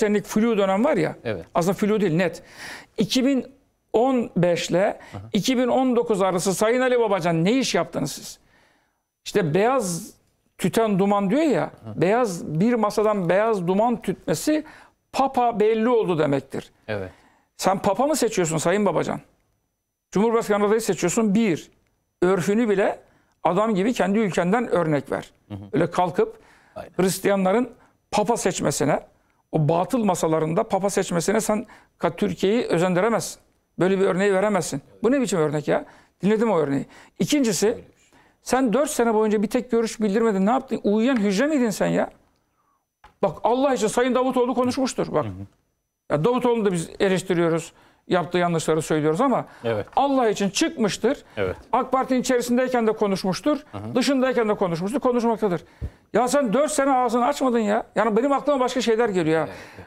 Senlik flu dönem var ya. Evet. Aslında flu değil net. 2015 ile 2019 arası Sayın Ali Babacan ne iş yaptınız siz? İşte beyaz tüten duman diyor ya. Hı. Beyaz bir masadan beyaz duman tütmesi papa belli oldu demektir. Evet. Sen papa mı seçiyorsun Sayın Babacan? Cumhurbaşkanı adayı seçiyorsun. Bir, örfünü bile adam gibi kendi ülkenden örnek ver. Hı hı. Öyle kalkıp Aynen. Hristiyanların papa seçmesine, o batıl masalarında papa seçmesine sen Türkiye'yi özendiremezsin. Böyle bir örneği veremezsin. Bu ne biçim örnek ya? Dinledim o örneği. İkincisi sen dört sene boyunca bir tek görüş bildirmedin. Ne yaptın? Uyuyan hücre miydin sen ya? Bak Allah için Sayın Davutoğlu konuşmuştur. Bak. Hı Ya Davutoğlu'nu da biz eleştiriyoruz. Yaptığı yanlışları söylüyoruz ama evet. Allah için çıkmıştır. Evet. AK Parti'nin içerisindeyken de konuşmuştur. Hı hı. Dışındayken de konuşmuştur. Konuşmaktadır. Ya sen 4 sene ağzını açmadın ya. Yani benim aklıma başka şeyler geliyor. Ya.